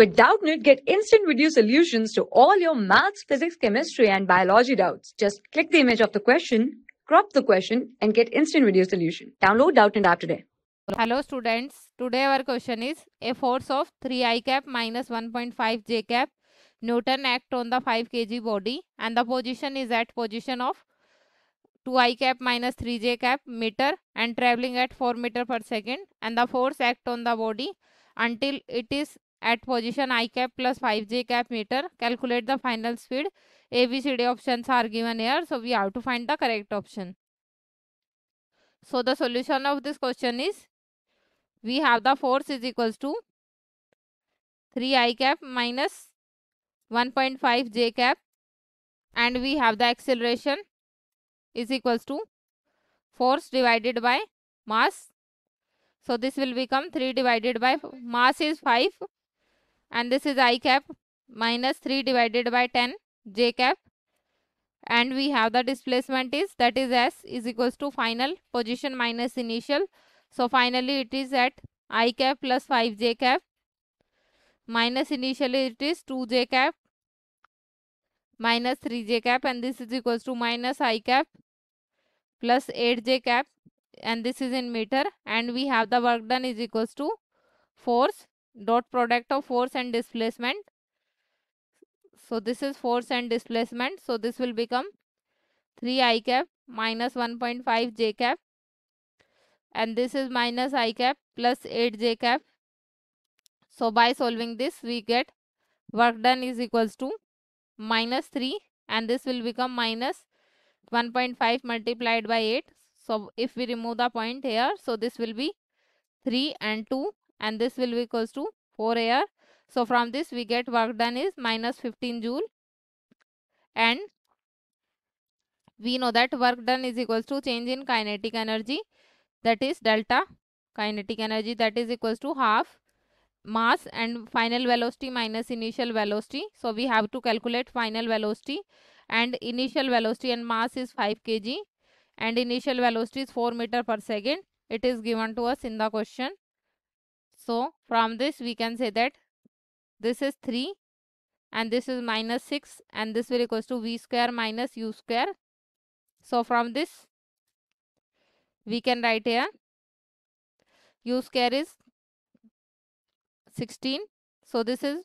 With Doubtnit, get instant video solutions to all your maths, physics, chemistry, and biology doubts. Just click the image of the question, crop the question, and get instant video solution. Download Doubtnit app today. Hello students, today our question is a force of 3i cap minus 1.5 j cap Newton act on the 5 kg body and the position is at position of 2i cap minus 3j cap meter and traveling at 4 meter per second and the force act on the body until it is at position i cap plus 5j cap meter. Calculate the final speed. A, B, C, D options are given here. So, we have to find the correct option. So, the solution of this question is we have the force is equals to 3 i cap minus 1.5 j cap and we have the acceleration is equals to force divided by mass. So, this will become 3 divided by mass is 5 and this is i cap minus 3 divided by 10 j cap and we have the displacement is that is s is equals to final position minus initial so finally it is at i cap plus 5 j cap minus initially it is 2 j cap minus 3 j cap and this is equals to minus i cap plus 8 j cap and this is in meter and we have the work done is equals to force dot product of force and displacement. So this is force and displacement. So this will become 3 i cap minus 1.5 j cap and this is minus i cap plus 8 j cap. So by solving this we get work done is equals to minus 3 and this will become minus 1.5 multiplied by 8. So if we remove the point here so this will be 3 and 2 and this will be equals to 4 AR. So from this we get work done is minus 15 joule and we know that work done is equals to change in kinetic energy that is delta kinetic energy that is equals to half mass and final velocity minus initial velocity. So we have to calculate final velocity and initial velocity and mass is 5 kg and initial velocity is 4 meter per second. It is given to us in the question. So from this we can say that this is 3 and this is minus 6 and this will equals to v square minus u square. So from this we can write here u square is 16. So this is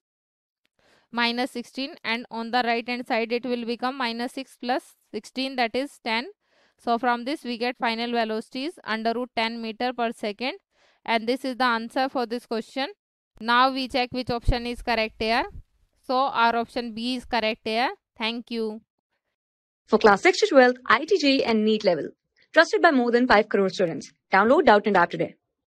minus 16 and on the right hand side it will become minus 6 plus 16 that is 10. So from this we get final velocities under root 10 meter per second and this is the answer for this question now we check which option is correct here so our option b is correct here thank you for class 6 to 12 ITG and neat level trusted by more than 5 crore students download doubt and app today